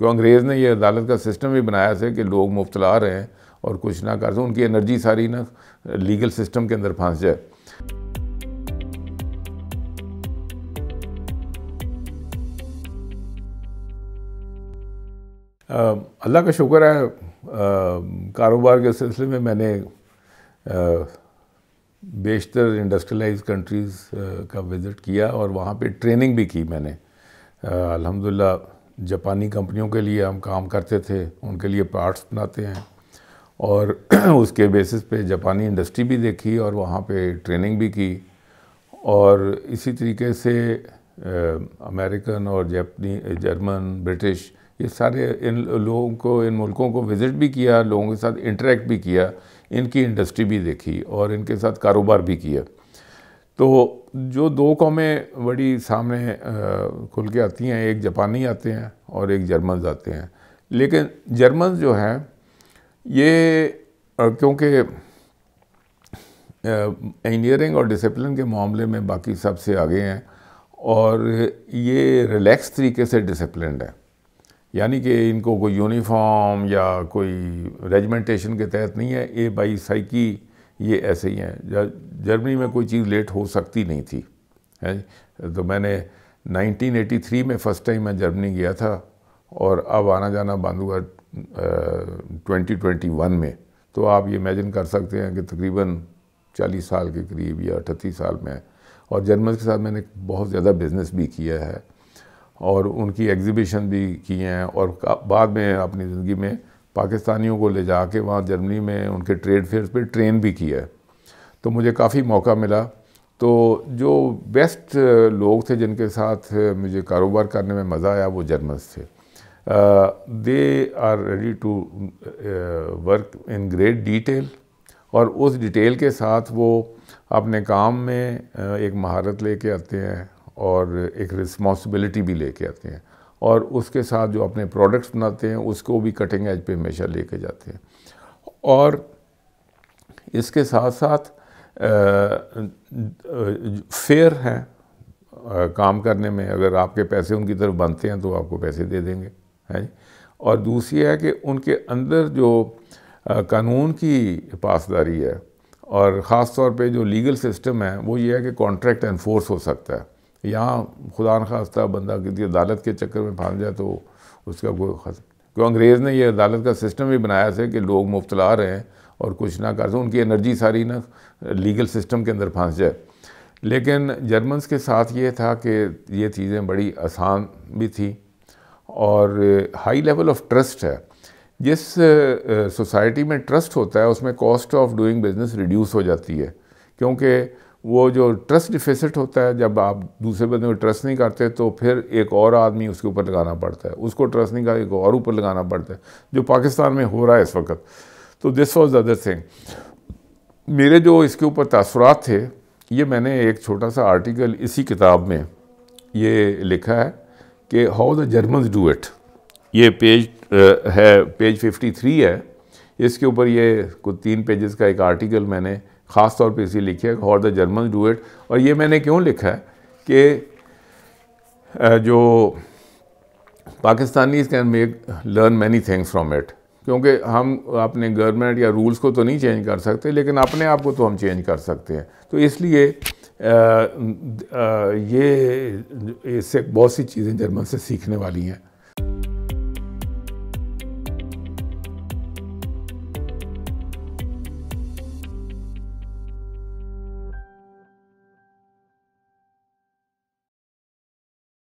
क्यों अंग्रेज़ ने यह अदालत का सिस्टम भी बनाया से कि लोग मुफ्तला हैं और कुछ ना कर उनकी एनर्जी सारी ना लीगल सिस्टम के अंदर फंस जाए अल्लाह का शुक्र है कारोबार के सिलसिले में मैंने बेशतर इंडस्ट्रियलाइज कंट्रीज़ का विज़िट किया और वहाँ पे ट्रेनिंग भी की मैंने अल्हम्दुलिल्लाह जापानी कंपनियों के लिए हम काम करते थे उनके लिए पार्ट्स बनाते हैं और उसके बेसिस पे जापानी इंडस्ट्री भी देखी और वहाँ पे ट्रेनिंग भी की और इसी तरीके से अमेरिकन और जापनी जर्मन ब्रिटिश ये सारे इन लोगों को इन मुल्कों को विज़िट भी किया लोगों के साथ इंटरेक्ट भी किया इनकी इंडस्ट्री भी देखी और इनके साथ कारोबार भी किया तो जो दो कौमें बड़ी सामने खुल के आती हैं एक जापानी आते हैं और एक जर्मन आते हैं लेकिन जर्मन जो हैं ये क्योंकि इंजीनियरिंग और डिसिप्लिन के मामले में बाकी सबसे आगे हैं और ये रिलैक्स तरीके से डिसिप्लिनड है यानी कि इनको कोई यूनिफॉर्म या कोई रेजमेंटेशन के तहत नहीं है ये भाई साइकी ये ऐसे ही हैं जर्मनी में कोई चीज़ लेट हो सकती नहीं थी है तो मैंने 1983 में फ़र्स्ट टाइम मैं जर्मनी गया था और अब आना जाना बंद हुआ ट्वेंटी ट्वेंटी वन में तो आप ये इमेजिन कर सकते हैं कि तकरीबन चालीस साल के करीब या अठतीस साल में और जर्मन के साथ मैंने बहुत ज़्यादा बिज़नेस भी किया है और उनकी एग्ज़िबिशन भी किए हैं और बाद में अपनी ज़िंदगी में पाकिस्तानियों को ले जा के वहाँ जर्मनी में उनके ट्रेड फेयर्स पे ट्रेन भी किया है तो मुझे काफ़ी मौका मिला तो जो बेस्ट लोग थे जिनके साथ मुझे कारोबार करने में मज़ा आया वो जर्मन्स थे they are ready to work in great detail और उस डिटेल के साथ वो अपने काम में एक महारत लेके आते हैं और एक रिस्पॉन्सिबिलिटी भी लेके आते हैं और उसके साथ जो अपने प्रोडक्ट्स बनाते हैं उसको भी कटिंग एज पे हमेशा लेके जाते हैं और इसके साथ साथ फेयर हैं काम करने में अगर आपके पैसे उनकी तरफ बनते हैं तो आपको पैसे दे देंगे है और दूसरी है कि उनके अंदर जो कानून की पासदारी है और ख़ास तौर पे जो लीगल सिस्टम है वो ये है कि कॉन्ट्रैक्ट एनफोर्स हो सकता है यहाँ खुदा खास्ता बंदा किसी अदालत के चक्कर में फंस जाए तो उसका कोई खत्म क्यों अंग्रेज़ ने ये अदालत का सिस्टम भी बनाया था कि लोग मुफ्तला हैं और कुछ ना कर उनकी एनर्जी सारी ना लीगल सिस्टम के अंदर फंस जाए लेकिन जर्मन्स के साथ ये था कि ये चीज़ें बड़ी आसान भी थी और हाई लेवल ऑफ ट्रस्ट है जिस सोसाइटी में ट्रस्ट होता है उसमें cost of doing business reduce हो जाती है क्योंकि वो जो ट्रस्ट डिफिसिट होता है जब आप दूसरे बंदे को ट्रस्ट नहीं करते तो फिर एक और आदमी उसके ऊपर लगाना पड़ता है उसको ट्रस्ट नहीं कर एक और ऊपर लगाना पड़ता है जो पाकिस्तान में हो रहा है इस वक्त तो दिस वॉज अदर थिंग मेरे जो इसके ऊपर तसरात थे ये मैंने एक छोटा सा आर्टिकल इसी किताब में ये लिखा है कि how the German do it ये पेज है पेज 53 है इसके ऊपर ये कुछ तीन पेजेस का एक आर्टिकल मैंने ख़ास तौर पे इसी है how the German do it और ये मैंने क्यों लिखा है कि जो Pakistanis can make learn many things from it क्योंकि हम अपने गवर्नमेंट या रूल्स को तो नहीं चेंज कर सकते लेकिन अपने आप को तो हम चेंज कर सकते हैं तो इसलिए आ, आ, ये इससे बहुत सी चीज़ें जर्मन से सीखने वाली हैं